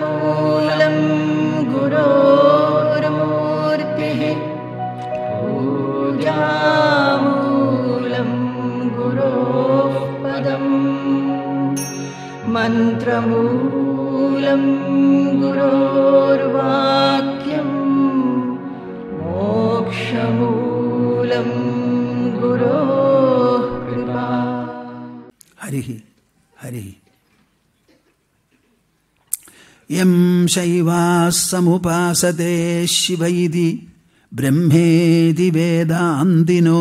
मूलं गुरोमूर्तिः गुरोः पदम् मन्त्रमूलं गुरोर्वाक्यम् मोक्षमूलं गुरोः कृपा हरिः हरिः यं शैवाः समुपासते शिव इति ब्रह्मेदि वेदान्तिनो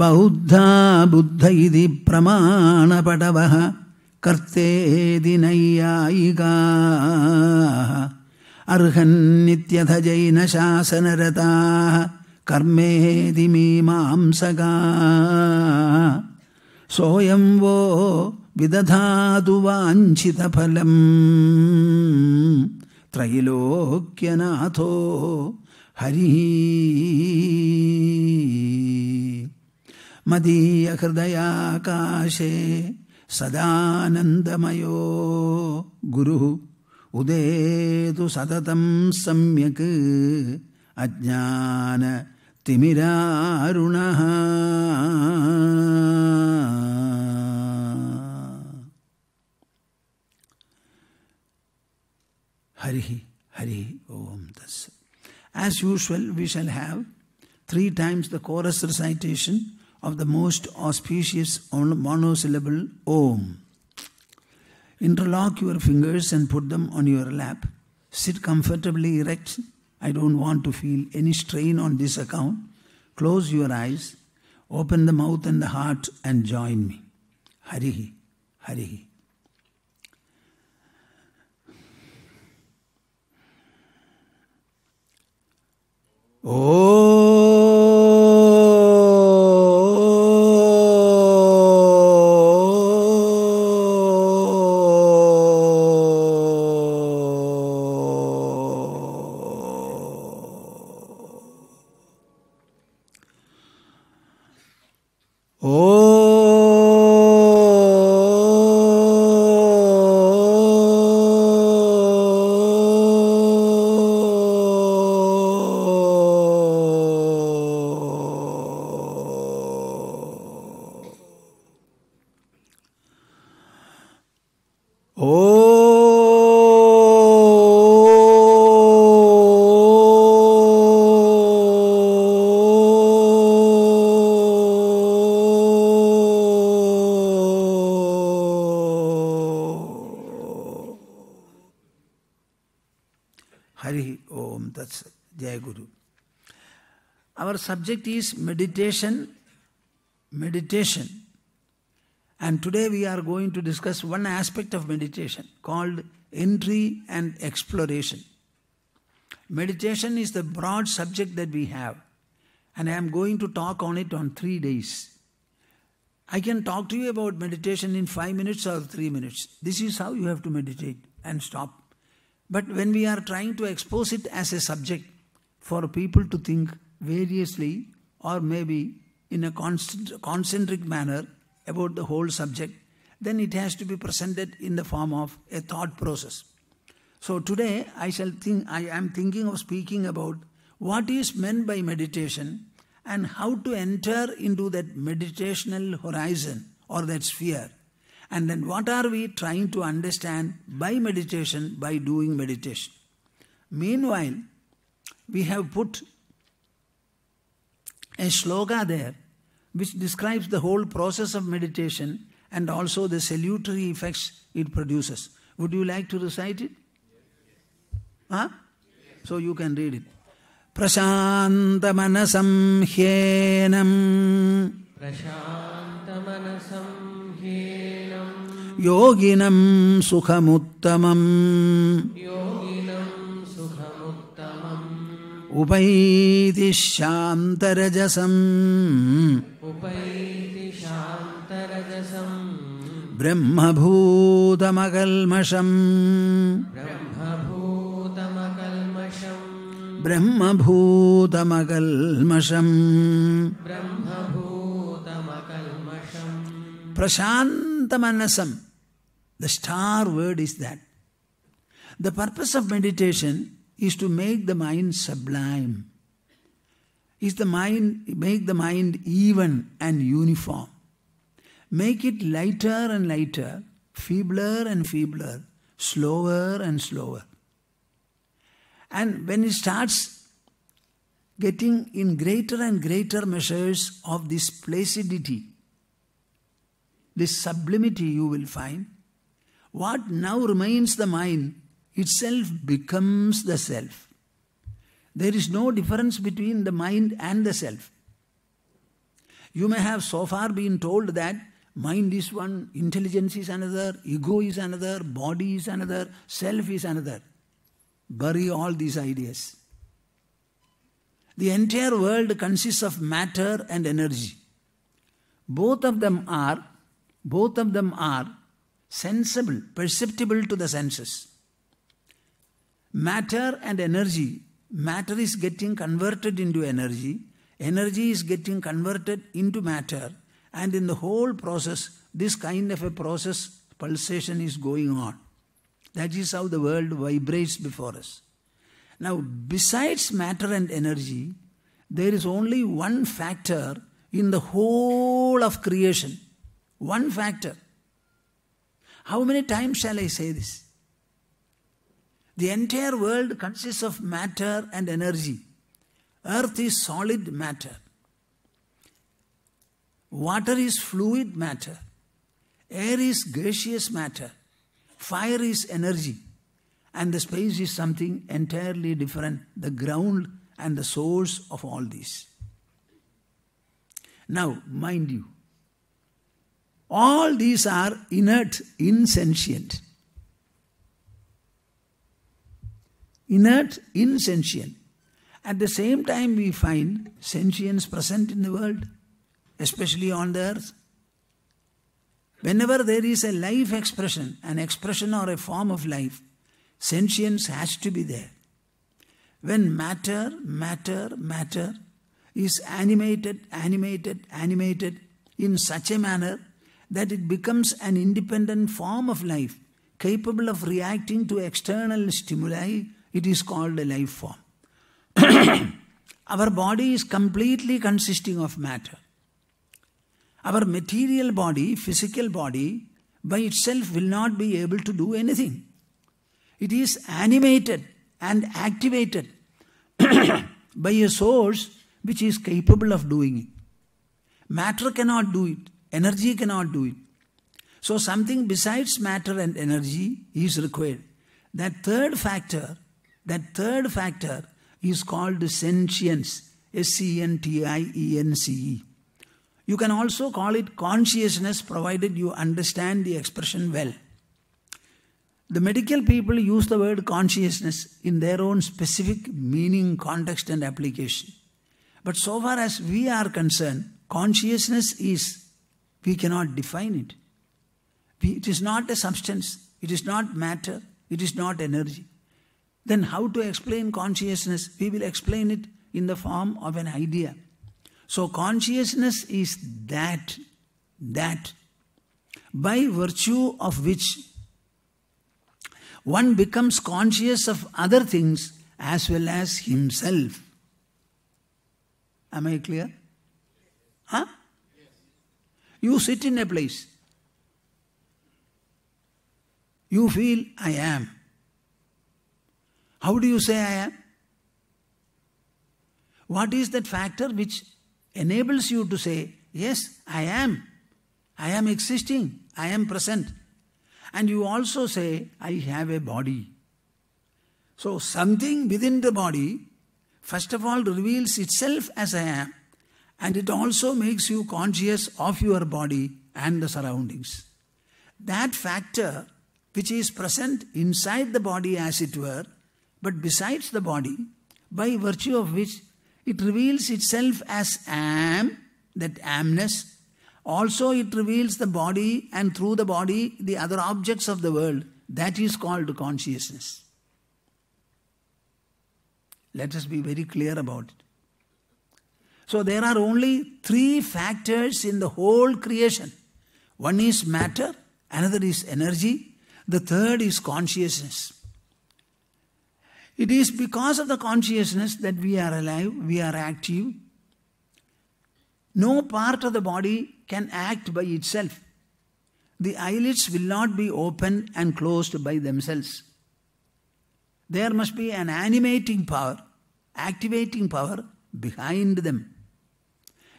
बहुद्धा बुद्धैदि प्रमाणपटवः कर्तेदि नैयायिका अर्हन्नित्यथ जैन शासनरताः कर्मेदिमीमांसगा सोऽयं वो विदधातु वाञ्छितफलम् त्रैलोक्यनाथो हरिः मदीयहृदयाकाशे सदानन्दमयो गुरुः उदे तु सततं सम्यक् अज्ञानतिमिरारुणः Harihi, Harihi, Om Das. As usual, we shall have three times the chorus recitation of the most auspicious monosyllable Om. Interlock your fingers and put them on your lap. Sit comfortably erect. I don't want to feel any strain on this account. Close your eyes. Open the mouth and the heart and join me. Harihi, Harihi. Oh. subject is meditation, meditation. And today we are going to discuss one aspect of meditation called entry and exploration. Meditation is the broad subject that we have, and I am going to talk on it on three days. I can talk to you about meditation in five minutes or three minutes. This is how you have to meditate and stop. But when we are trying to expose it as a subject for people to think, variously or maybe in a concentric manner about the whole subject, then it has to be presented in the form of a thought process. So today I shall think I am thinking of speaking about what is meant by meditation and how to enter into that meditational horizon or that sphere. And then what are we trying to understand by meditation, by doing meditation? Meanwhile, we have put a sloga there which describes the whole process of meditation and also the salutary effects it produces. Would you like to recite it? Huh? So you can read it. प्रशान्तमनसं ह्येनम् प्रशान्तमनसं ह्येनम् योगिनं सुखमुत्तमम् योगि उपैतिशान्तरजसं ब्रह्मभूतमगल्मषम् ब्रह्मभूतमगल्मषम् प्रशान्तमनसम् the star word is that the purpose of meditation is to make the mind sublime, is the mind make the mind even and uniform, make it lighter and lighter, feebler and feebler, slower and slower. And when it starts getting in greater and greater measures of this placidity, this sublimity you will find, what now remains the mind itself becomes the self. There is no difference between the mind and the self. You may have so far been told that mind is one, intelligence is another, ego is another, body is another, self is another. Bury all these ideas. The entire world consists of matter and energy. Both of them are, both of them are sensible, perceptible to the senses matter and energy. Matter is getting converted into energy, energy is getting converted into matter, and in the whole process, this kind of a process, pulsation is going on. That is how the world vibrates before us. Now, besides matter and energy, there is only one factor in the whole of creation. One factor. How many times shall I say this? The entire world consists of matter and energy. Earth is solid matter. Water is fluid matter. Air is gaseous matter. Fire is energy. And the space is something entirely different, the ground and the source of all this. Now, mind you, all these are inert, insentient. inert, insentient. At the same time, we find sentience present in the world, especially on the earth. Whenever there is a life expression, an expression or a form of life, sentience has to be there. When matter, matter, matter is animated, animated, animated in such a manner that it becomes an independent form of life capable of reacting to external stimuli it is called a life form. Our body is completely consisting of matter. Our material body, physical body, by itself will not be able to do anything. It is animated and activated by a source which is capable of doing it. Matter cannot do it, energy cannot do it. So, something besides matter and energy is required. That third factor that third factor is called sentience. S-E-N-T-I-E-N-C-E. You can also call it consciousness provided you understand the expression well. The medical people use the word consciousness in their own specific meaning, context, and application. But so far as we are concerned, consciousness is, we cannot define it. It is not a substance, it is not matter, it is not energy. Then, how to explain consciousness? We will explain it in the form of an idea. So, consciousness is that, that, by virtue of which one becomes conscious of other things as well as himself. Am I clear? Huh? You sit in a place. You feel I am. How do you say I am? What is that factor which enables you to say, Yes, I am. I am existing. I am present. And you also say, I have a body. So, something within the body, first of all, reveals itself as I am, and it also makes you conscious of your body and the surroundings. That factor, which is present inside the body, as it were, but besides the body, by virtue of which it reveals itself as am, that amness. Also, it reveals the body and through the body the other objects of the world. That is called consciousness. Let us be very clear about it. So, there are only three factors in the whole creation one is matter, another is energy, the third is consciousness. It is because of the consciousness that we are alive, we are active. No part of the body can act by itself. The eyelids will not be opened and closed by themselves. There must be an animating power, activating power behind them.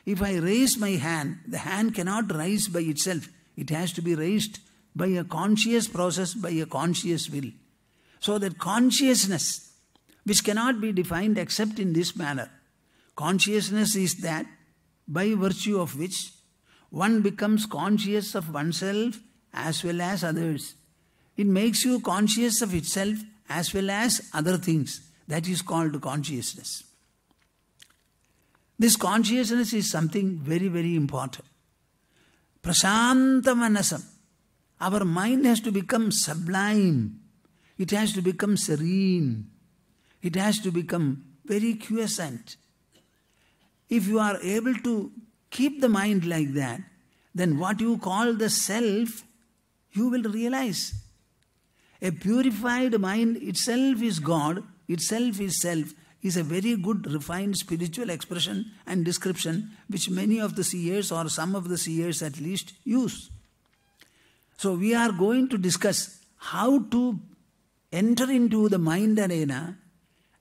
If I raise my hand, the hand cannot rise by itself. It has to be raised by a conscious process, by a conscious will. So that consciousness which cannot be defined except in this manner. Consciousness is that by virtue of which one becomes conscious of oneself as well as others. It makes you conscious of itself as well as other things. That is called consciousness. This consciousness is something very, very important. Prashanta manasam. Our mind has to become sublime. It has to become serene. It has to become very quiescent. If you are able to keep the mind like that, then what you call the self, you will realize. A purified mind itself is God, itself is self, is a very good refined spiritual expression and description which many of the seers or some of the seers at least use. So we are going to discuss how to enter into the mind arena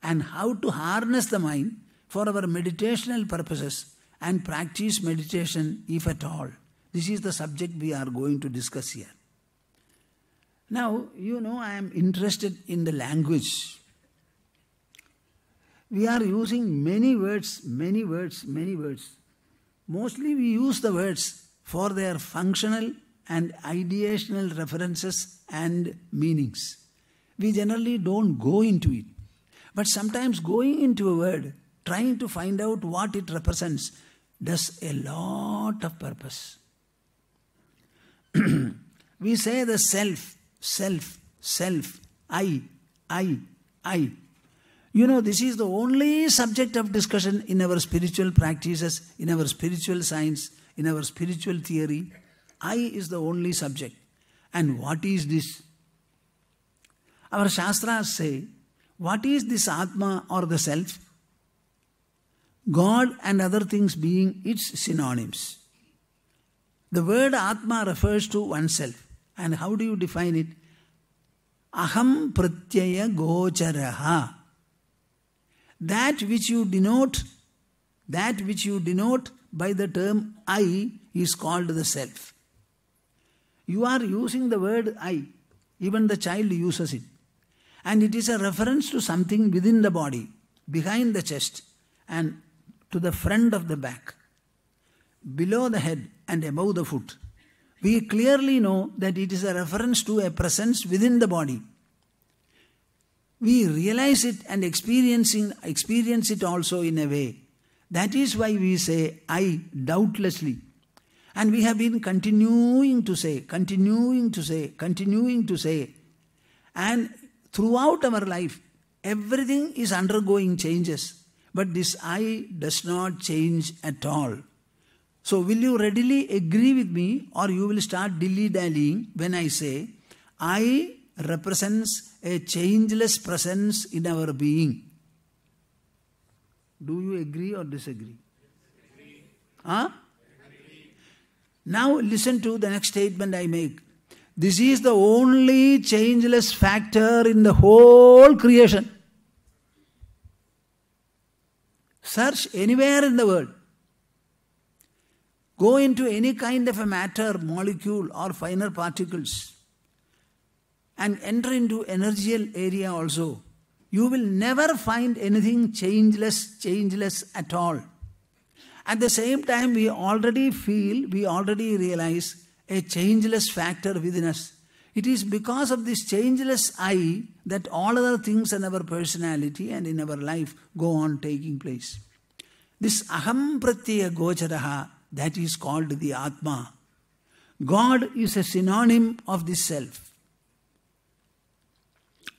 and how to harness the mind for our meditational purposes and practice meditation if at all. This is the subject we are going to discuss here. Now, you know I am interested in the language. We are using many words, many words, many words. Mostly we use the words for their functional and ideational references and meanings. We generally don't go into it. But sometimes going into a word, trying to find out what it represents, does a lot of purpose. we say the self, self, self, I, I, I. You know, this is the only subject of discussion in our spiritual practices, in our spiritual science, in our spiritual theory. I is the only subject. And what is this? Our Shastras say what is this Atma or the Self? God and other things being its synonyms. The word Atma refers to oneself. And how do you define it? Aham pratyaya gocharaha. That which you denote, that which you denote by the term I is called the self. You are using the word I. Even the child uses it. And it is a reference to something within the body, behind the chest, and to the front of the back, below the head, and above the foot. We clearly know that it is a reference to a presence within the body. We realize it and experiencing, experience it also in a way. That is why we say, I doubtlessly. And we have been continuing to say, continuing to say, continuing to say. And throughout our life, everything is undergoing changes. But this I does not change at all. So will you readily agree with me or you will start dilly-dallying when I say, I represents a changeless presence in our being. Do you agree or disagree? Agree. Huh? Agree. Now listen to the next statement I make. This is the only changeless factor in the whole creation. Search anywhere in the world. Go into any kind of a matter, molecule, or finer particles and enter into energial area also. You will never find anything changeless, changeless at all. At the same time, we already feel, we already realize a changeless factor within us. It is because of this changeless I that all other things in our personality and in our life go on taking place. This aham pratyaya gocharaha, that is called the Atma. God is a synonym of the self.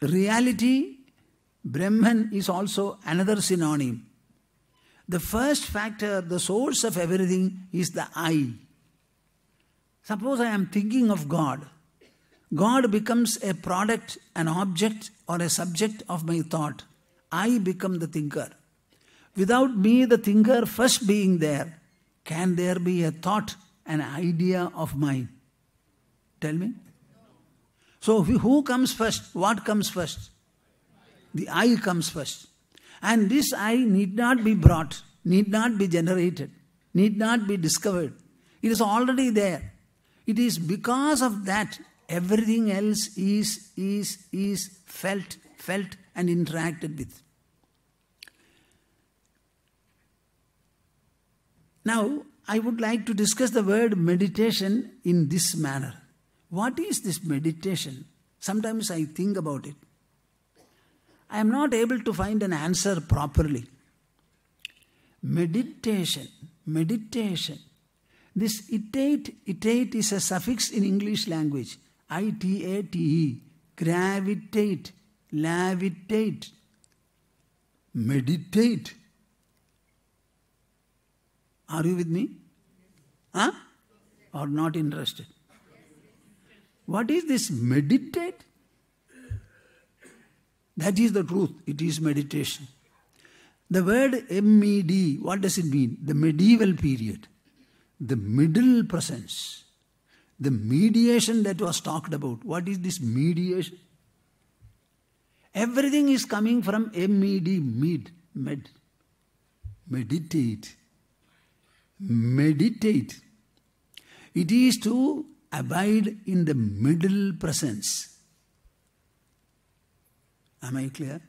Reality, Brahman is also another synonym. The first factor, the source of everything is the I. Suppose I am thinking of God. God becomes a product, an object, or a subject of my thought. I become the thinker. Without me, the thinker first being there, can there be a thought, an idea of mine? Tell me. So, who comes first? What comes first? The I comes first. And this I need not be brought, need not be generated, need not be discovered. It is already there. It is because of that everything else is, is, is felt, felt and interacted with. Now, I would like to discuss the word meditation in this manner. What is this meditation? Sometimes I think about it. I am not able to find an answer properly. Meditation, meditation this itate, itate is a suffix in English language. I-T-A-T-E. Gravitate, levitate, meditate. Are you with me? Huh? Or not interested? What is this meditate? That is the truth. It is meditation. The word MED, what does it mean? The medieval period the middle presence, the mediation that was talked about. What is this mediation? Everything is coming from M-E-D, med, med. Meditate. Meditate. It is to abide in the middle presence. Am I clear?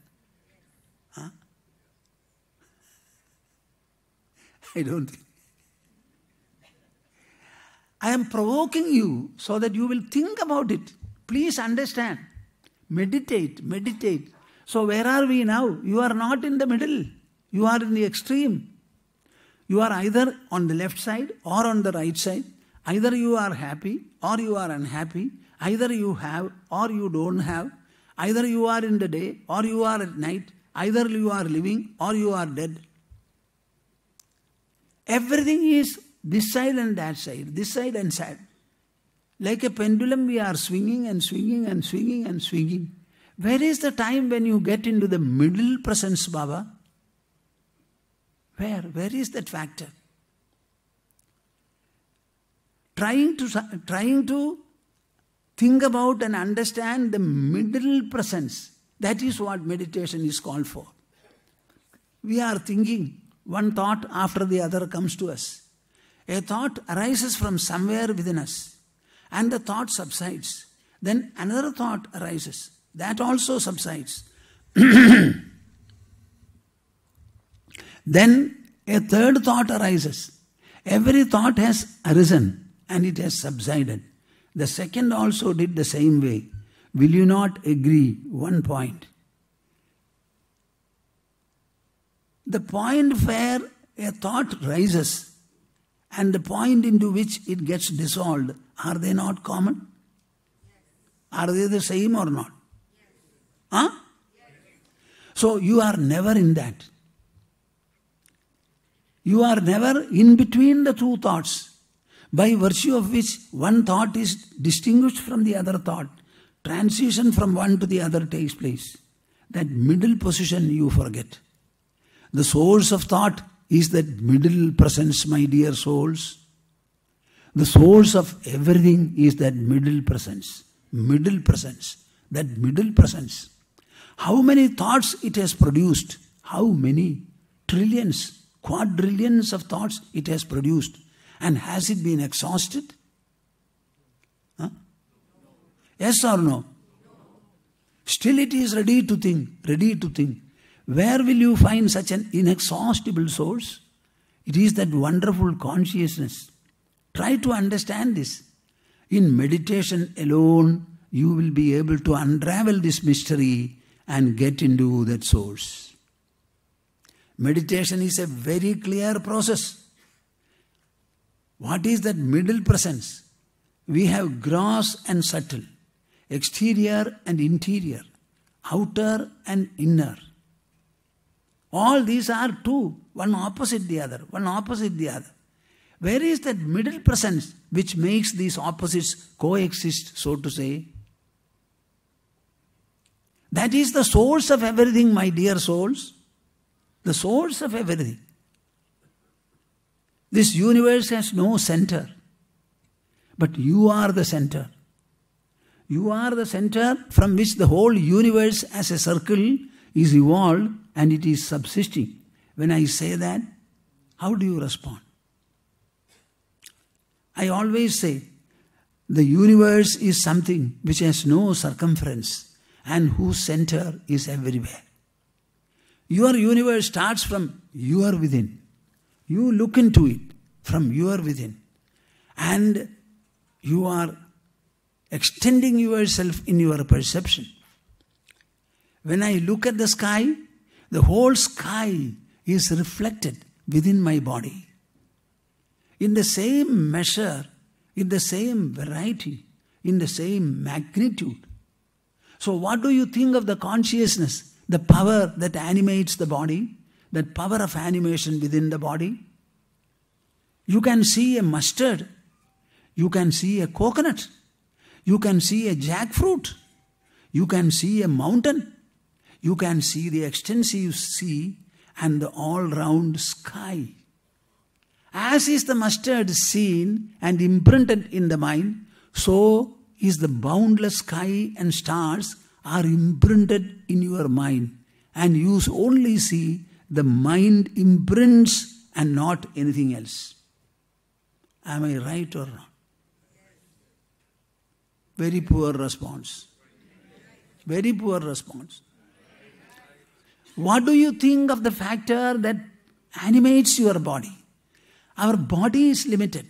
Huh? I don't think. I am provoking you so that you will think about it. Please understand. Meditate, meditate. So, where are we now? You are not in the middle, you are in the extreme. You are either on the left side or on the right side. Either you are happy or you are unhappy. Either you have or you don't have. Either you are in the day or you are at night. Either you are living or you are dead. Everything is this side and that side, this side and that. Like a pendulum, we are swinging and swinging and swinging and swinging. Where is the time when you get into the middle presence, Baba? Where? Where is that factor? Trying to, trying to think about and understand the middle presence. That is what meditation is called for. We are thinking, one thought after the other comes to us. A thought arises from somewhere within us, and the thought subsides. Then another thought arises, that also subsides. then a third thought arises. Every thought has arisen and it has subsided. The second also did the same way. Will you not agree? One point. The point where a thought rises and the point into which it gets dissolved, are they not common? Are they the same or not? Huh? So you are never in that. You are never in between the two thoughts, by virtue of which one thought is distinguished from the other thought. Transition from one to the other takes place. That middle position you forget. The source of thought is that middle presence, my dear souls. The source of everything is that middle presence. Middle presence. That middle presence. How many thoughts it has produced? How many? Trillions, quadrillions of thoughts it has produced. And has it been exhausted? Huh? Yes or no? Still it is ready to think, ready to think. Where will you find such an inexhaustible source? It is that wonderful consciousness. Try to understand this. In meditation alone, you will be able to unravel this mystery and get into that source. Meditation is a very clear process. What is that middle presence? We have gross and subtle, exterior and interior, outer and inner all these are two, one opposite the other, one opposite the other. Where is that middle presence which makes these opposites coexist, so to say? That is the source of everything, my dear souls. The source of everything. This universe has no center. But you are the center. You are the center from which the whole universe as a circle is evolved and it is subsisting. When I say that, how do you respond? I always say the universe is something which has no circumference and whose center is everywhere. Your universe starts from your within. You look into it from your within and you are extending yourself in your perception. When I look at the sky, the whole sky is reflected within my body. In the same measure, in the same variety, in the same magnitude. So, what do you think of the consciousness, the power that animates the body, that power of animation within the body? You can see a mustard, you can see a coconut, you can see a jackfruit, you can see a mountain, you can see the extensive sea and the all round sky. As is the mustard seen and imprinted in the mind, so is the boundless sky and stars are imprinted in your mind, and you only see the mind imprints and not anything else. Am I right or not? Very poor response. Very poor response. What do you think of the factor that animates your body? Our body is limited,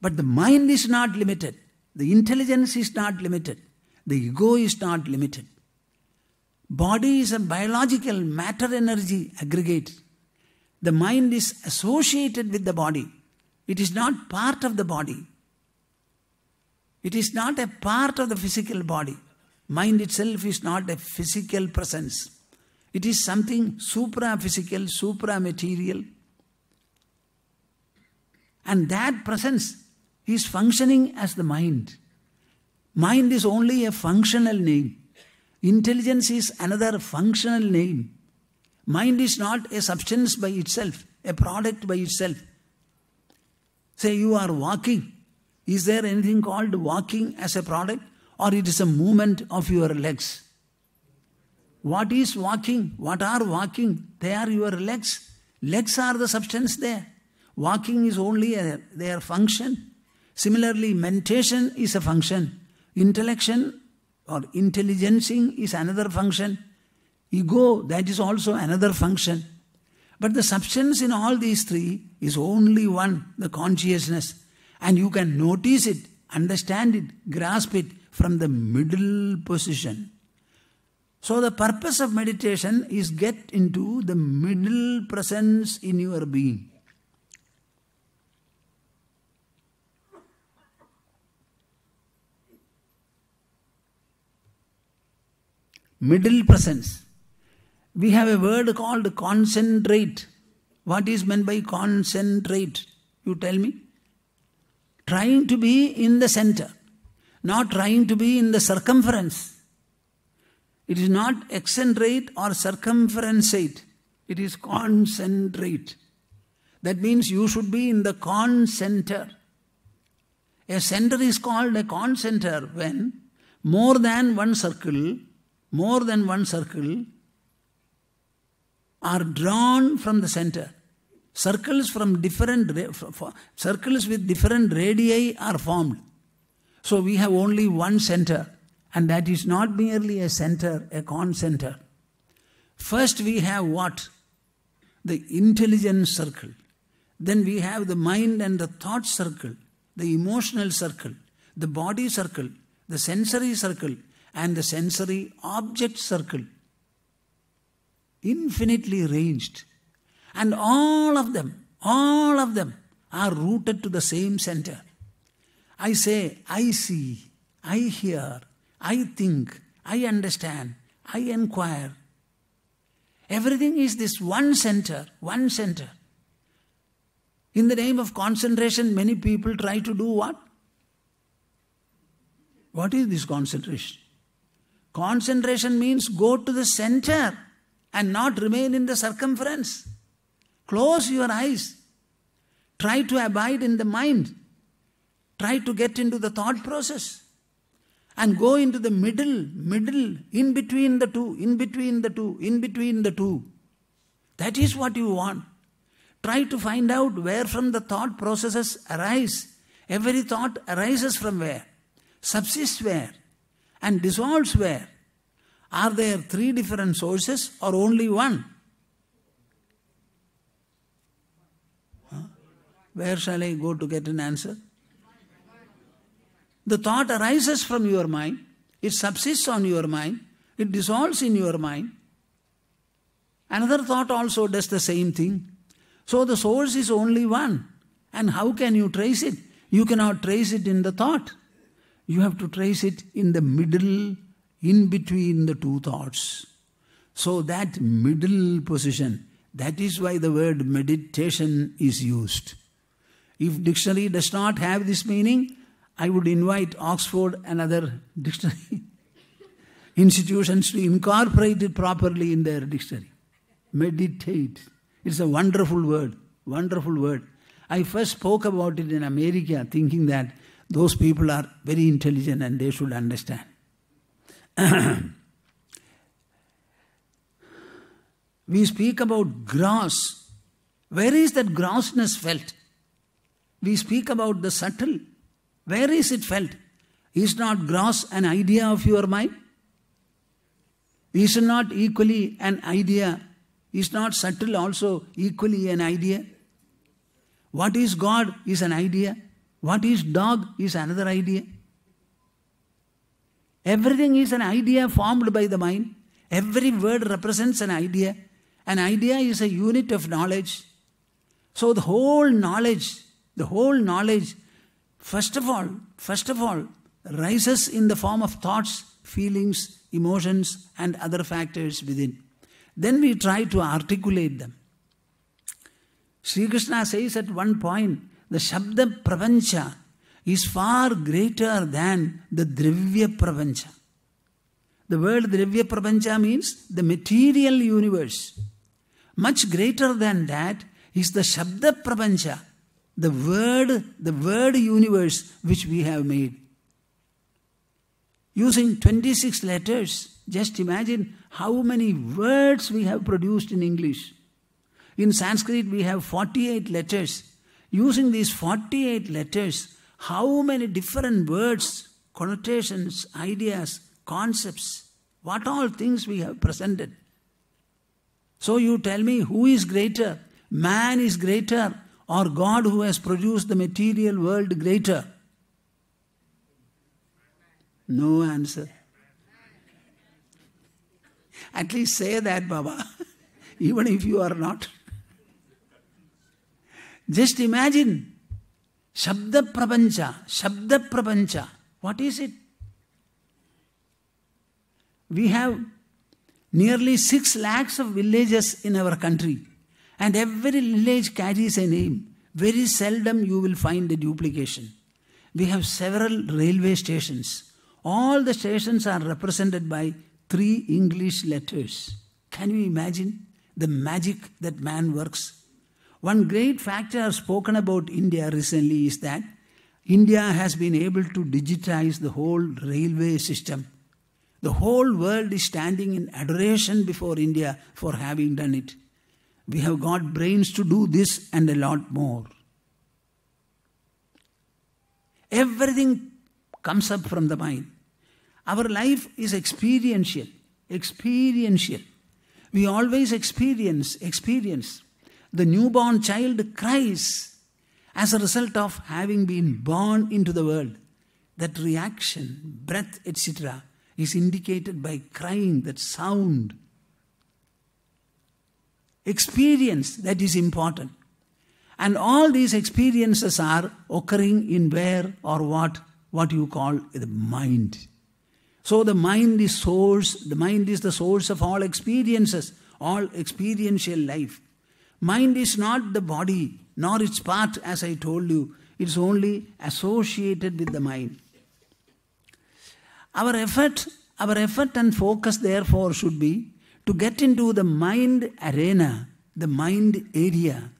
but the mind is not limited, the intelligence is not limited, the ego is not limited. Body is a biological matter energy aggregate. The mind is associated with the body. It is not part of the body. It is not a part of the physical body. Mind itself is not a physical presence. It is something supra-physical, supra-material. And that presence is functioning as the mind. Mind is only a functional name. Intelligence is another functional name. Mind is not a substance by itself, a product by itself. Say you are walking. Is there anything called walking as a product? Or it is a movement of your legs? What is walking? What are walking? They are your legs. Legs are the substance there. Walking is only a, their function. Similarly, mentation is a function. Intellection or intelligencing is another function. Ego, that is also another function. But the substance in all these three is only one, the consciousness. And you can notice it, understand it, grasp it from the middle position. So the purpose of meditation is get into the middle presence in your being. Middle presence. We have a word called concentrate. What is meant by concentrate? You tell me. Trying to be in the center, not trying to be in the circumference it is not excentrate or circumferencate. It is concentrate. That means you should be in the con center. A center is called a con center when more than one circle, more than one circle are drawn from the center. Circles from different circles with different radii are formed. So we have only one center. And that is not merely a center, a con center. First, we have what? The intelligence circle. Then we have the mind and the thought circle, the emotional circle, the body circle, the sensory circle, and the sensory object circle. Infinitely ranged. And all of them, all of them are rooted to the same center. I say, I see, I hear, I think, I understand, I inquire. Everything is this one center, one center. In the name of concentration, many people try to do what? What is this concentration? Concentration means go to the center and not remain in the circumference. Close your eyes. Try to abide in the mind. Try to get into the thought process and go into the middle, middle, in between the two, in between the two, in between the two. That is what you want. Try to find out where from the thought processes arise. Every thought arises from where? Subsists where? And dissolves where? Are there three different sources or only one? Huh? Where shall I go to get an answer? The thought arises from your mind, it subsists on your mind, it dissolves in your mind. Another thought also does the same thing. So the source is only one. And how can you trace it? You cannot trace it in the thought. You have to trace it in the middle, in between the two thoughts. So that middle position, that is why the word meditation is used. If dictionary does not have this meaning, I would invite Oxford and other dictionary institutions to incorporate it properly in their dictionary. Meditate. It's a wonderful word. Wonderful word. I first spoke about it in America, thinking that those people are very intelligent and they should understand. we speak about gross. Where is that grossness felt? We speak about the subtle where is it felt? Is not gross an idea of your mind? Is not equally an idea? Is not subtle also equally an idea? What is God is an idea. What is dog is another idea. Everything is an idea formed by the mind. Every word represents an idea. An idea is a unit of knowledge. So the whole knowledge, the whole knowledge First of all, first of all, rises in the form of thoughts, feelings, emotions, and other factors within. Then we try to articulate them. Sri Krishna says at one point, the Shabda pravancha is far greater than the Drivya pravancha. The word Drivya pravancha means the material universe. Much greater than that is the Shabda pravancha the word, the word universe which we have made. Using 26 letters, just imagine how many words we have produced in English. In Sanskrit, we have 48 letters. Using these 48 letters, how many different words, connotations, ideas, concepts, what all things we have presented. So you tell me who is greater? Man is greater or God who has produced the material world greater? No answer. At least say that, Baba, even if you are not. Just imagine Shabda Prapancha, Shabda Prapancha. What is it? We have nearly 6 lakhs of villages in our country. And every village carries a name. Very seldom you will find a duplication. We have several railway stations. All the stations are represented by three English letters. Can you imagine the magic that man works? One great factor I've spoken about India recently is that India has been able to digitize the whole railway system. The whole world is standing in adoration before India for having done it. We have got brains to do this and a lot more. Everything comes up from the mind. Our life is experiential. Experiential. We always experience, experience. The newborn child cries as a result of having been born into the world. That reaction, breath, etc., is indicated by crying, that sound Experience, that is important. And all these experiences are occurring in where or what? What you call the mind. So the mind is source, the mind is the source of all experiences, all experiential life. Mind is not the body, nor its part, as I told you. It's only associated with the mind. Our effort, our effort and focus, therefore, should be to get into the mind arena, the mind area.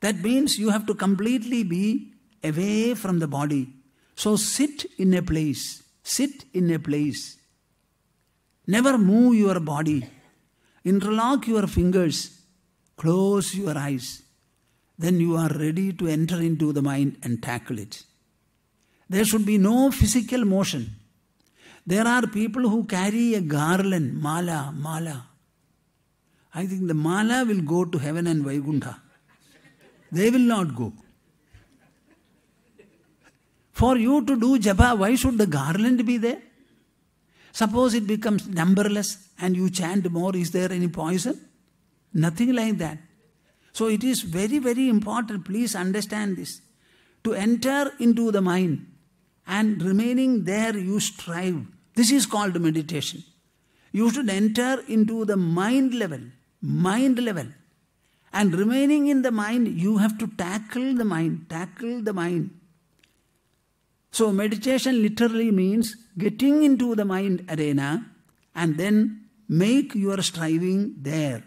That means you have to completely be away from the body. So sit in a place, sit in a place. Never move your body. Interlock your fingers, close your eyes. Then you are ready to enter into the mind and tackle it. There should be no physical motion. There are people who carry a garland, mala, mala. I think the mala will go to heaven and Vaikuntha. They will not go. For you to do japa, why should the garland be there? Suppose it becomes numberless and you chant more, is there any poison? Nothing like that. So it is very, very important. Please understand this. To enter into the mind, and remaining there you strive. This is called meditation. You should enter into the mind level, mind level. And remaining in the mind, you have to tackle the mind, tackle the mind. So, meditation literally means getting into the mind arena and then make your striving there.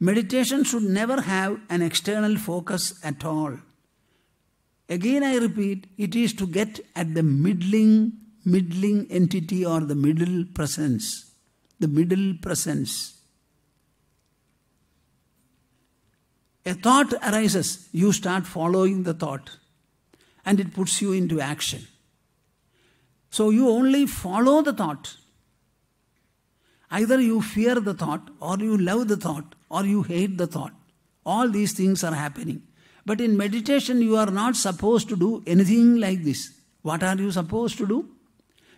Meditation should never have an external focus at all. Again I repeat, it is to get at the middling, middling entity or the middle presence. The middle presence. A thought arises, you start following the thought and it puts you into action. So you only follow the thought. Either you fear the thought, or you love the thought, or you hate the thought. All these things are happening. But in meditation, you are not supposed to do anything like this. What are you supposed to do?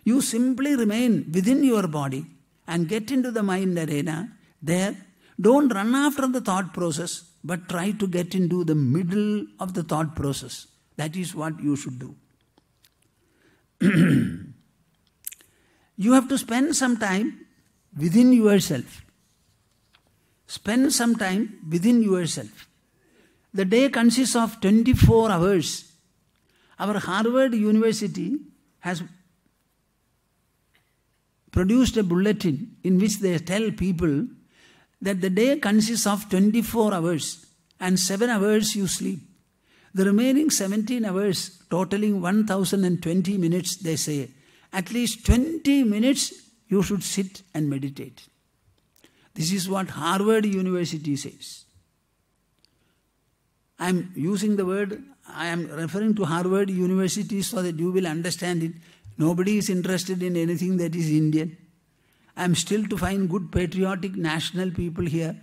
You simply remain within your body and get into the mind arena. There, don't run after the thought process, but try to get into the middle of the thought process. That is what you should do. you have to spend some time within yourself. Spend some time within yourself. The day consists of 24 hours. Our Harvard University has produced a bulletin in which they tell people that the day consists of 24 hours and 7 hours you sleep. The remaining 17 hours, totaling 1020 minutes, they say, at least 20 minutes you should sit and meditate. This is what Harvard University says. I'm using the word, I am referring to Harvard University so that you will understand it. Nobody is interested in anything that is Indian. I'm still to find good patriotic national people here.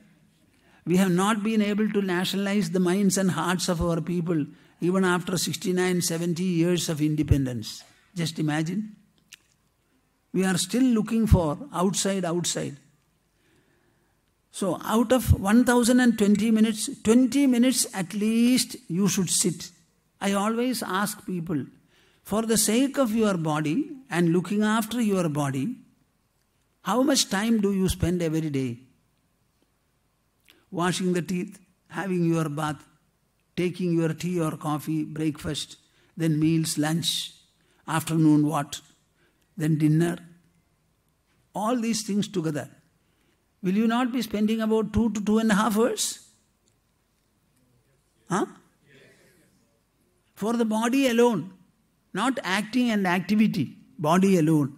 We have not been able to nationalize the minds and hearts of our people even after 69, 70 years of independence. Just imagine. We are still looking for outside, outside. So out of 1020 minutes, 20 minutes at least you should sit. I always ask people, for the sake of your body and looking after your body, how much time do you spend every day? Washing the teeth, having your bath, taking your tea or coffee, breakfast, then meals, lunch, afternoon what, then dinner. All these things together. Will you not be spending about two to two and a half hours? Huh? For the body alone, not acting and activity, body alone.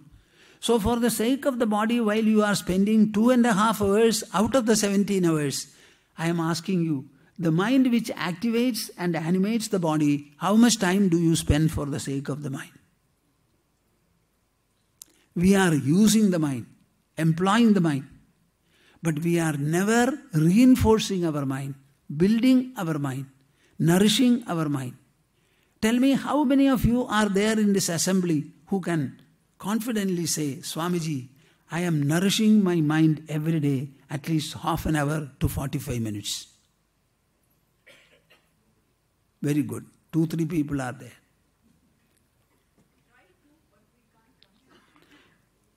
So, for the sake of the body, while you are spending two and a half hours out of the 17 hours, I am asking you, the mind which activates and animates the body, how much time do you spend for the sake of the mind? We are using the mind, employing the mind. But we are never reinforcing our mind, building our mind, nourishing our mind. Tell me how many of you are there in this assembly who can confidently say, Swamiji, I am nourishing my mind every day, at least half an hour to 45 minutes. Very good. Two, three people are there.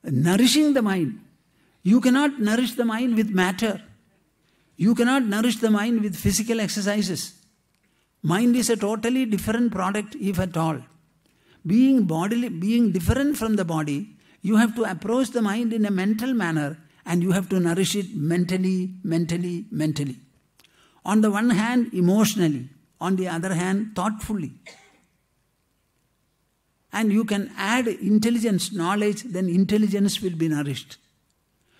Nourishing the mind. You cannot nourish the mind with matter. You cannot nourish the mind with physical exercises. Mind is a totally different product, if at all. Being bodily, being different from the body, you have to approach the mind in a mental manner and you have to nourish it mentally, mentally, mentally. On the one hand, emotionally. On the other hand, thoughtfully. And you can add intelligence, knowledge, then intelligence will be nourished.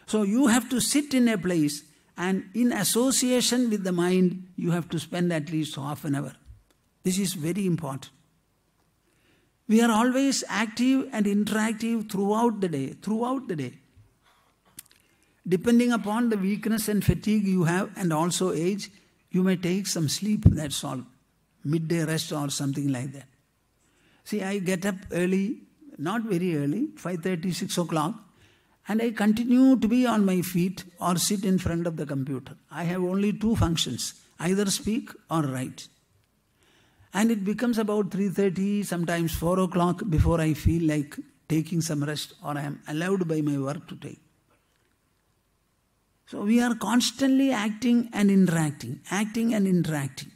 So you have to sit in a place and in association with the mind, you have to spend at least half an hour. This is very important. We are always active and interactive throughout the day, throughout the day. Depending upon the weakness and fatigue you have and also age, you may take some sleep, that's all. Midday rest or something like that. See, I get up early, not very early, 5.30, 6 o'clock, and I continue to be on my feet or sit in front of the computer. I have only two functions either speak or write. And it becomes about 3:30, sometimes 4 o'clock before I feel like taking some rest or I am allowed by my work to take. So we are constantly acting and interacting, acting and interacting.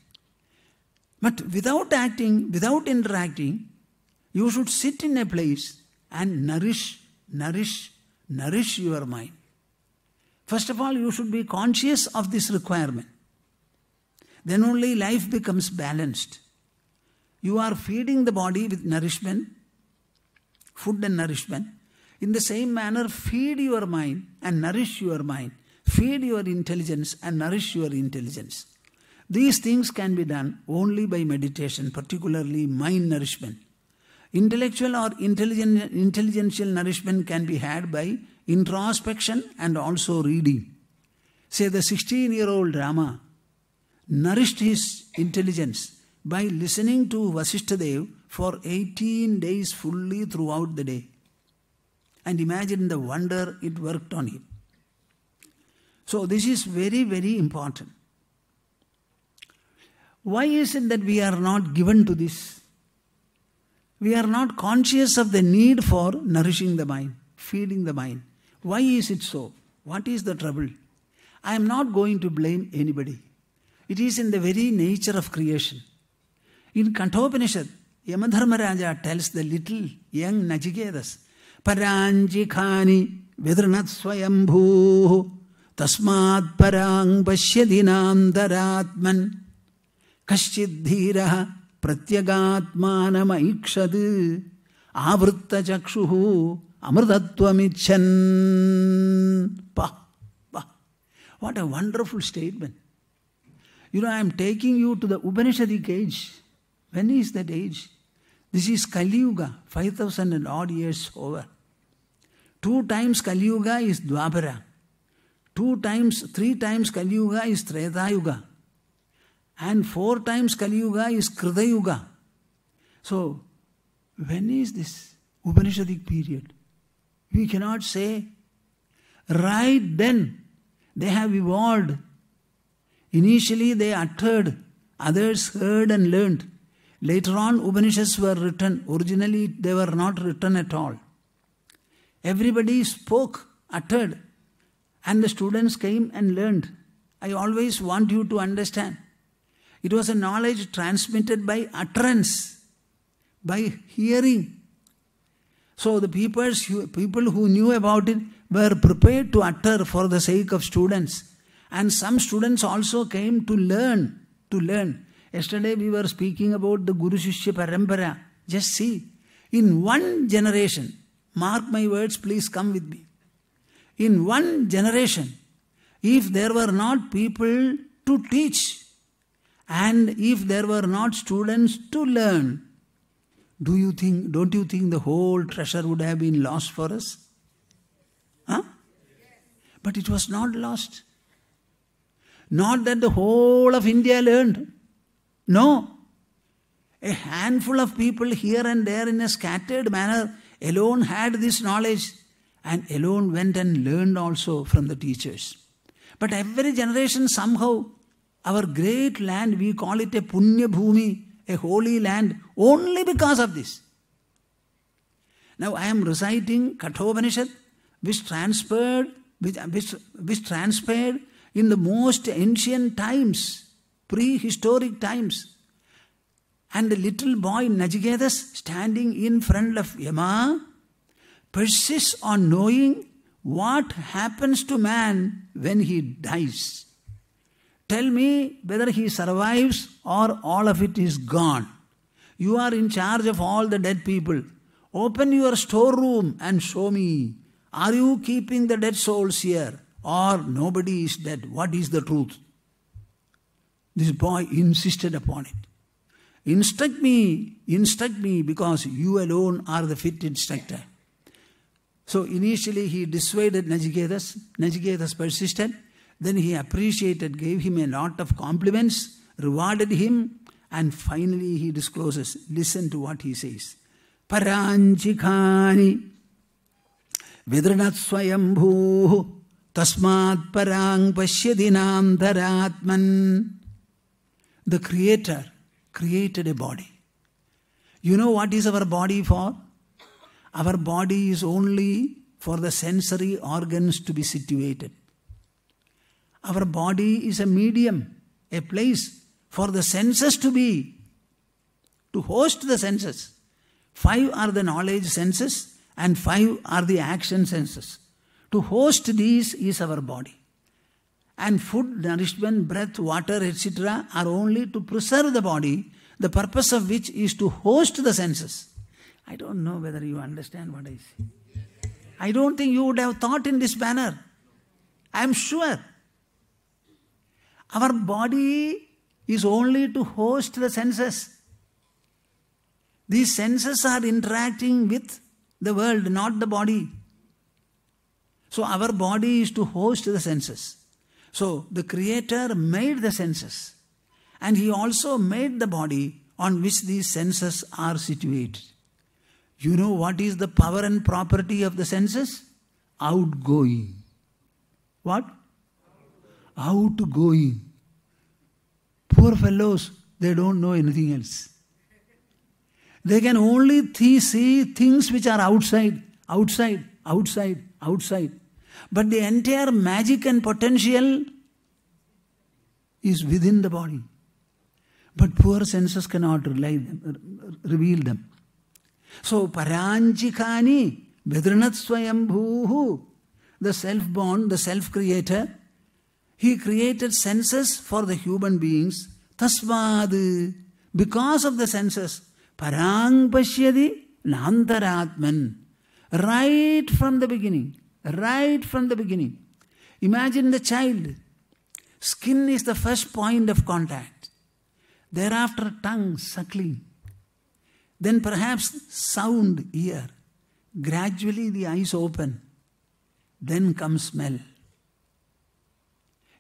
But without acting, without interacting, you should sit in a place and nourish, nourish nourish your mind. First of all, you should be conscious of this requirement. Then only life becomes balanced. You are feeding the body with nourishment, food and nourishment. In the same manner, feed your mind and nourish your mind. Feed your intelligence and nourish your intelligence. These things can be done only by meditation, particularly mind nourishment. Intellectual or intelligent, intelligential nourishment can be had by introspection and also reading. Say the 16 year old Rama nourished his intelligence by listening to Vasishthadev for 18 days fully throughout the day. And imagine the wonder it worked on him. So, this is very, very important. Why is it that we are not given to this? we are not conscious of the need for nourishing the mind, feeding the mind. Why is it so? What is the trouble? I am not going to blame anybody. It is in the very nature of creation. In Kantopanishad, Yamadharmaraja tells the little young Najiketas, Paranjikani vidranat swayambhu tasmat parang pashyadinam daratman kaschid dhiraha प्रत्यगात्मानमैक्षद आवृत्तचक्षुः अमृतत्वमिच्छन् what a wonderful statement you know I am taking you to the Upanishadic age when is that age this is Kaliyuga five thousand and odd years over two times Kaliyuga is Dvapara two times three times Kaliyuga is Tretayuga And four times Kali Yuga is Krita Yuga. So, when is this Upanishadic period? We cannot say right then they have evolved. Initially they uttered, others heard and learned. Later on, Upanishads were written. Originally, they were not written at all. Everybody spoke, uttered, and the students came and learned. I always want you to understand it was a knowledge transmitted by utterance, by hearing. So the peoples, people who knew about it were prepared to utter for the sake of students. And some students also came to learn, to learn. Yesterday we were speaking about the Guru Shishya Parampara. Just see, in one generation, mark my words, please come with me. In one generation, if there were not people to teach, and if there were not students to learn, do you think, don't you think the whole treasure would have been lost for us? Huh? But it was not lost. Not that the whole of India learned. No. A handful of people here and there in a scattered manner alone had this knowledge and alone went and learned also from the teachers. But every generation somehow our great land, we call it a Punya Bhumi, a holy land, only because of this. Now I am reciting Kathopanishad, which transferred, which, which, which transpired in the most ancient times, prehistoric times. And the little boy Najigetas standing in front of Yama persists on knowing what happens to man when he dies. Tell me whether he survives or all of it is gone. You are in charge of all the dead people. Open your storeroom and show me. Are you keeping the dead souls here? Or nobody is dead? What is the truth? This boy insisted upon it. Instruct me, instruct me, because you alone are the fit instructor. So initially he dissuaded Najigetas. Najigetas persisted. Then he appreciated, gave him a lot of compliments, rewarded him, and finally he discloses. Listen to what he says. Paranchikhani vidrinatsvayambhu tasmat parang pashyadinam dharatman. The creator created a body. You know what is our body for? Our body is only for the sensory organs to be situated. Our body is a medium, a place for the senses to be, to host the senses. Five are the knowledge senses and five are the action senses. To host these is our body. And food, nourishment, breath, water, etc. are only to preserve the body, the purpose of which is to host the senses. I don't know whether you understand what I say. I don't think you would have thought in this manner. I am sure. Our body is only to host the senses. These senses are interacting with the world, not the body. So our body is to host the senses. So the Creator made the senses and He also made the body on which these senses are situated. You know what is the power and property of the senses? Outgoing. What? outgoing. Poor fellows, they don't know anything else. They can only th- see things which are outside, outside, outside, outside. But the entire magic and potential is within the body. But poor senses cannot them, reveal them. So, paranjikani, vidrinat swayambhu, the self born, the self creator, he created senses for the human beings. Tasmad, because of the senses. Parang Pashyadi Nantaratman. Right from the beginning. Right from the beginning. Imagine the child. Skin is the first point of contact. Thereafter, tongue, suckling. Then perhaps sound, ear. Gradually the eyes open. Then comes smell.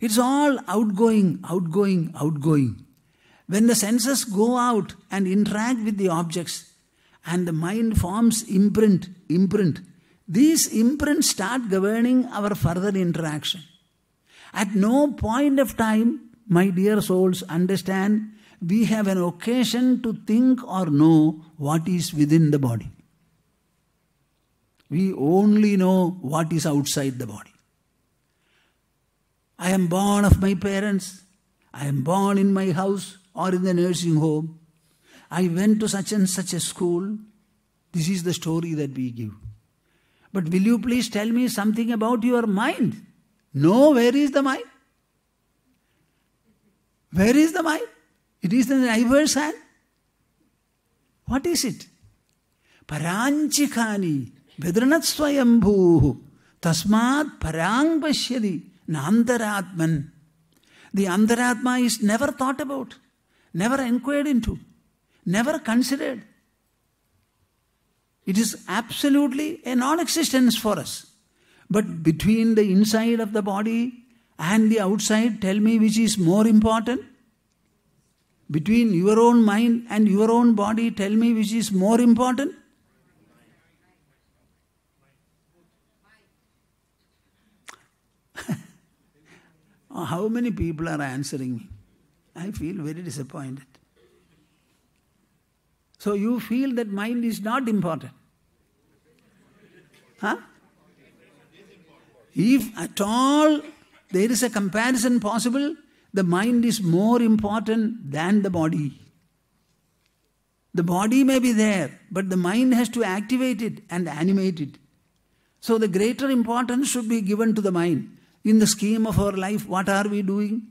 It's all outgoing, outgoing, outgoing. When the senses go out and interact with the objects, and the mind forms imprint, imprint, these imprints start governing our further interaction. At no point of time, my dear souls, understand, we have an occasion to think or know what is within the body. We only know what is outside the body. I am born of my parents. I am born in my house or in the nursing home. I went to such and such a school. This is the story that we give. But will you please tell me something about your mind? No, where is the mind? Where is the mind? It is the diverse hand. What is it? പരാഞ്ചിഖാനി ബദ്രനസ്വയംഭൂ തസ്മാത് Parang പശ്യതി Nandaratman. The Andaratma is never thought about, never inquired into, never considered. It is absolutely a non existence for us. But between the inside of the body and the outside, tell me which is more important? Between your own mind and your own body, tell me which is more important? Uh, how many people are answering me? I feel very disappointed. So you feel that mind is not important. Huh? If at all there is a comparison possible, the mind is more important than the body. The body may be there, but the mind has to activate it and animate it. So the greater importance should be given to the mind. In the scheme of our life, what are we doing?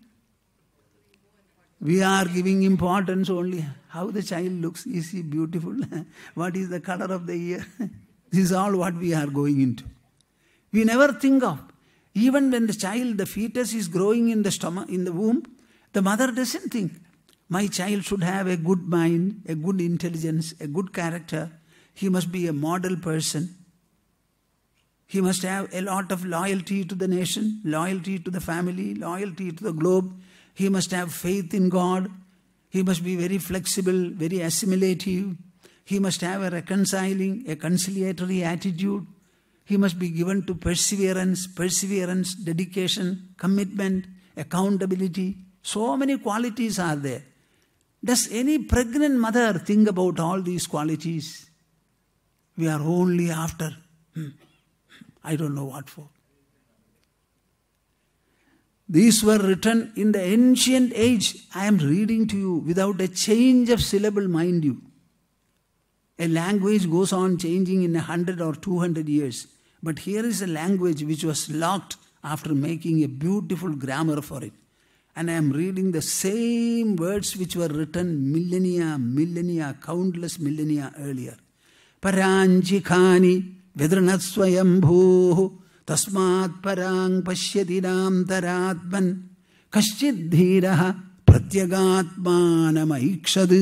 We are giving importance only how the child looks. Is he beautiful? what is the color of the ear? this is all what we are going into. We never think of. Even when the child, the fetus is growing in the stomach, in the womb, the mother doesn't think. My child should have a good mind, a good intelligence, a good character. He must be a model person. He must have a lot of loyalty to the nation, loyalty to the family, loyalty to the globe. He must have faith in God. He must be very flexible, very assimilative. He must have a reconciling, a conciliatory attitude. He must be given to perseverance, perseverance, dedication, commitment, accountability. So many qualities are there. Does any pregnant mother think about all these qualities? We are only after. Hmm I don't know what for. These were written in the ancient age. I am reading to you without a change of syllable, mind you. A language goes on changing in 100 or 200 years. But here is a language which was locked after making a beautiful grammar for it. And I am reading the same words which were written millennia, millennia, countless millennia earlier. Paranjikani. विद्रनस्वयंभू तस्मात् परांग पश्यदिनाम तरात्मन कश्चिद्धीरा प्रत्यगात्मानमाइक्षद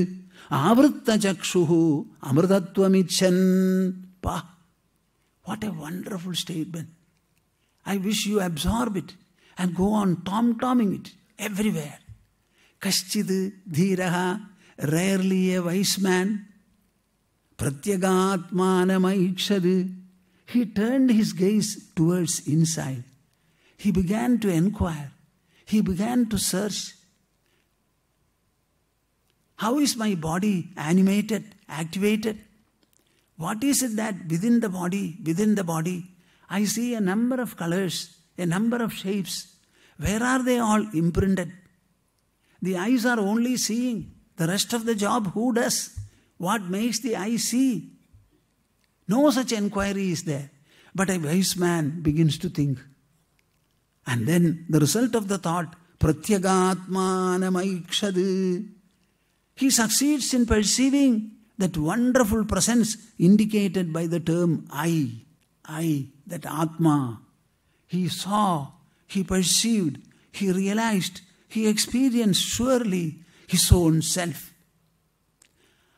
आवृत्तचक्षुहु अमरदत्त्वमिच्छन् पा What a wonderful statement! I wish you absorb it and go on tom-tomming it everywhere. Kaschid dhiraha, rarely a wise man. Pratyagatmanamaikshadu, he turned his gaze towards inside. He began to inquire. He began to search. How is my body animated, activated? What is it that within the body, within the body, I see a number of colors, a number of shapes. Where are they all imprinted? The eyes are only seeing. The rest of the job, who does? What makes the eye see? No such inquiry is there. But a wise man begins to think. And then the result of the thought, pratyagatmanamaikshad, he succeeds in perceiving that wonderful presence indicated by the term I, I, that Atma. He saw, he perceived, he realized, he experienced surely his own self.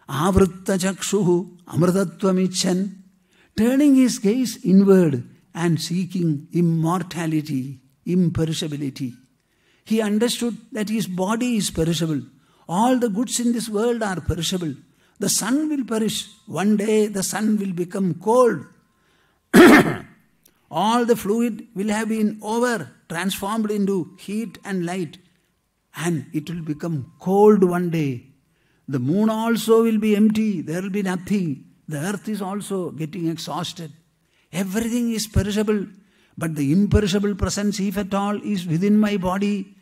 आवृत्तचक्षुः अमृतत्वमिच्छन् turning his gaze inward and seeking immortality, imperishability. He understood that his body is perishable. All the goods in this world are perishable. The sun will perish. One day the sun will become cold. All the fluid will have been over, transformed into heat and light, and it will become cold one day. The moon also will be empty, there will be nothing. The earth is also getting exhausted. Everything is perishable, but the imperishable presence, if at all, is within my body.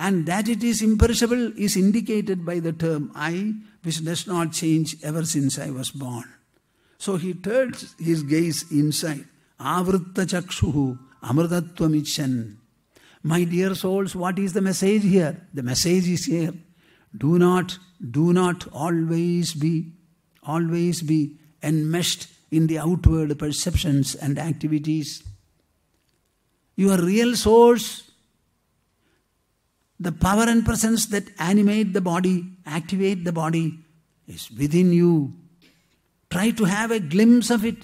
And that it is imperishable is indicated by the term I, which does not change ever since I was born. So he turns his gaze inside. Avritta chakshuhu amritatvam My dear souls, what is the message here? The message is here. Do not, do not always be, always be enmeshed in the outward perceptions and activities. Your real source, the power and presence that animate the body, activate the body, is within you. Try to have a glimpse of it.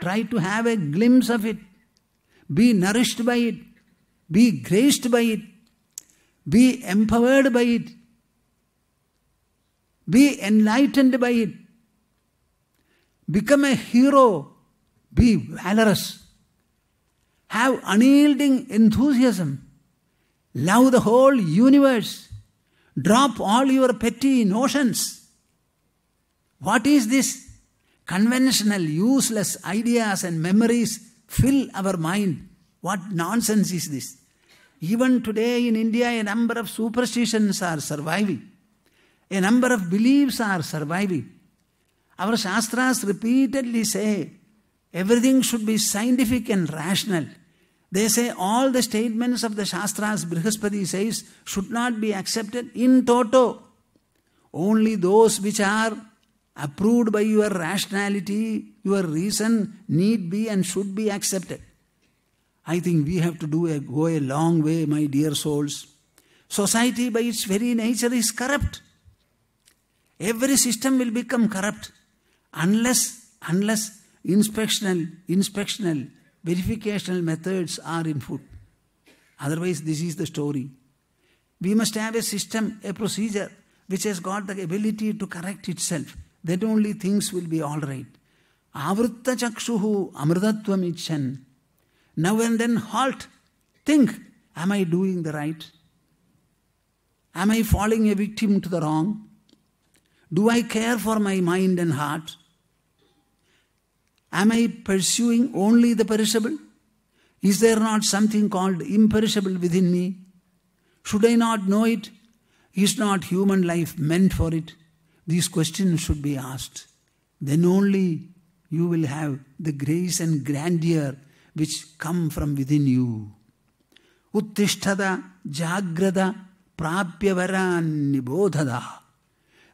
Try to have a glimpse of it. Be nourished by it. Be graced by it. Be empowered by it. Be enlightened by it. Become a hero. Be valorous. Have unyielding enthusiasm. Love the whole universe. Drop all your petty notions. What is this? Conventional, useless ideas and memories fill our mind. What nonsense is this? Even today in India, a number of superstitions are surviving. A number of beliefs are surviving. Our Shastras repeatedly say everything should be scientific and rational. They say all the statements of the Shastras, Brihaspati says, should not be accepted in toto. Only those which are approved by your rationality, your reason, need be and should be accepted. I think we have to do a, go a long way, my dear souls. Society by its very nature is corrupt. Every system will become corrupt unless, unless inspectional, inspectional, verificational methods are in foot, Otherwise, this is the story. We must have a system, a procedure, which has got the ability to correct itself. Then only things will be all right. Avritta chakshuhu amritatvam icchan. Now and then halt. Think, am I doing the right? Am I falling a victim to the wrong? Do I care for my mind and heart? Am I pursuing only the perishable? Is there not something called imperishable within me? Should I not know it? Is not human life meant for it? These questions should be asked. Then only you will have the grace and grandeur which come from within you. Uttishtha jagrada prapyavaran nibodhada.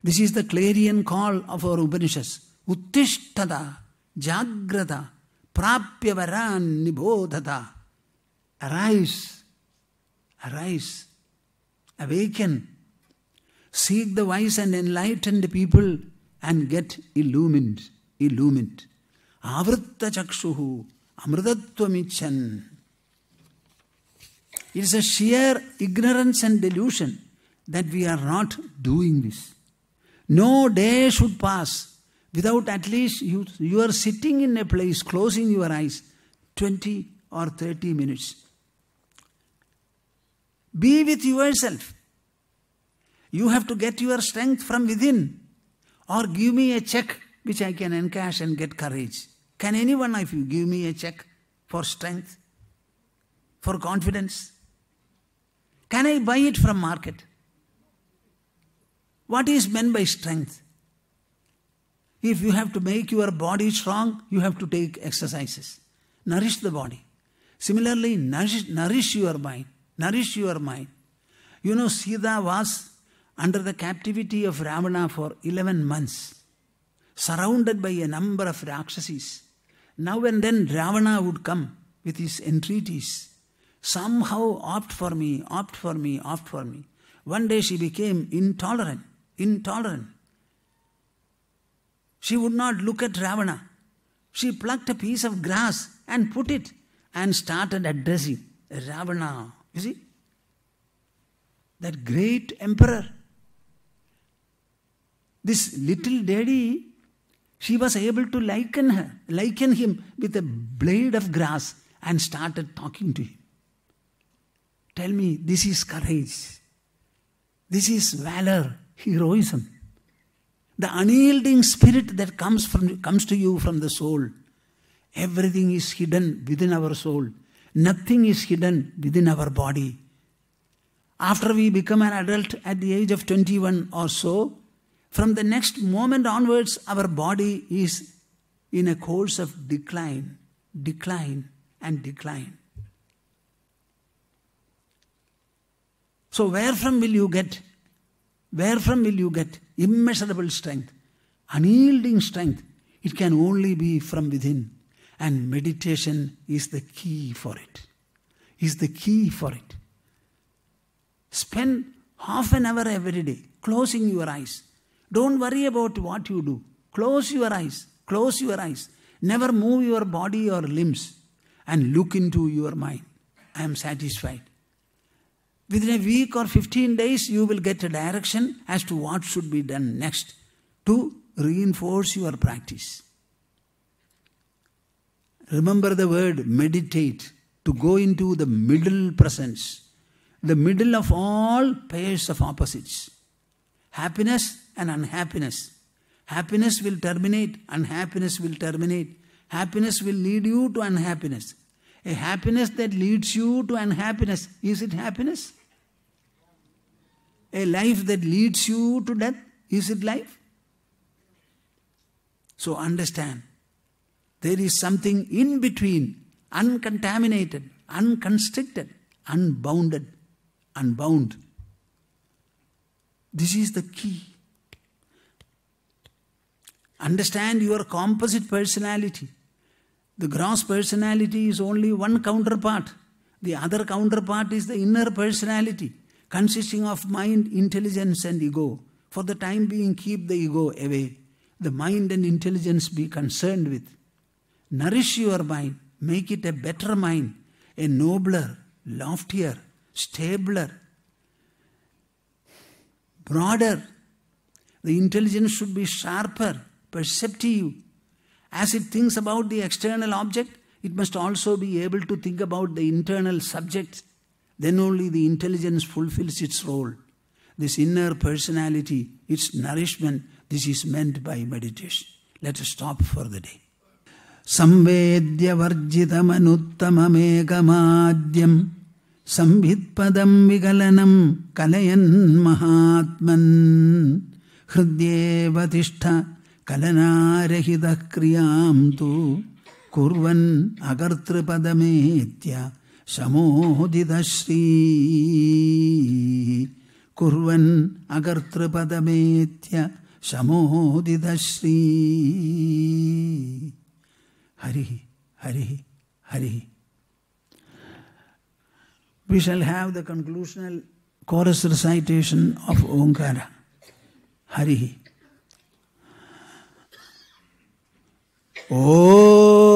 This is the clarion call of our Upanishads. Uttishtha जाग्रत प्राप्य वरान निबोधता अराइस अराइस awaken seek the wise and enlightened people and get illumined illumined avritta chakshuhu amritatvam it is a sheer ignorance and delusion that we are not doing this no day should pass Without at least you, you are sitting in a place, closing your eyes, 20 or 30 minutes. Be with yourself. You have to get your strength from within. Or give me a check which I can encash and get courage. Can anyone of you give me a check for strength, for confidence? Can I buy it from market? What is meant by strength? If you have to make your body strong, you have to take exercises. Nourish the body. Similarly, nourish, nourish your mind. Nourish your mind. You know, Sita was under the captivity of Ravana for 11 months, surrounded by a number of Rakshasas. Now and then Ravana would come with his entreaties. Somehow opt for me, opt for me, opt for me. One day she became intolerant, intolerant. She would not look at Ravana. She plucked a piece of grass and put it and started addressing Ravana. You see? That great emperor. This little daddy, she was able to liken her, liken him with a blade of grass and started talking to him. Tell me, this is courage. This is valor, heroism the unyielding spirit that comes, from, comes to you from the soul. Everything is hidden within our soul. Nothing is hidden within our body. After we become an adult at the age of 21 or so, from the next moment onwards, our body is in a course of decline, decline, and decline. So, where from will you get where from will you get immeasurable strength, unyielding strength? It can only be from within. And meditation is the key for it. Is the key for it. Spend half an hour every day closing your eyes. Don't worry about what you do. Close your eyes. Close your eyes. Never move your body or limbs and look into your mind. I am satisfied. Within a week or 15 days, you will get a direction as to what should be done next to reinforce your practice. Remember the word meditate, to go into the middle presence, the middle of all pairs of opposites happiness and unhappiness. Happiness will terminate, unhappiness will terminate. Happiness will lead you to unhappiness. A happiness that leads you to unhappiness, is it happiness? A life that leads you to death, is it life? So understand, there is something in between, uncontaminated, unconstricted, unbounded, unbound. This is the key. Understand your composite personality. The gross personality is only one counterpart. The other counterpart is the inner personality consisting of mind, intelligence, and ego. For the time being, keep the ego away. The mind and intelligence be concerned with. Nourish your mind, make it a better mind, a nobler, loftier, stabler, broader. The intelligence should be sharper, perceptive. As it thinks about the external object, it must also be able to think about the internal subject then only the intelligence fulfills its role. This inner personality, its nourishment, this is meant by meditation. Let us stop for the day. Samvedya Varjitamanuttama Megamadyam Sambhitpadam Vigalanam Kalayan Mahatman Hrdyevatishta Kalanarehidakriyam Tu Kurvan Agartripadametya ശമോദിതശ്രീ കുർവൻ അകർത്തൃപദമേത്യ dasi, Hari, Hari, Hari. we shall have the conclusional chorus recitation of Omkara. Hari. Oh.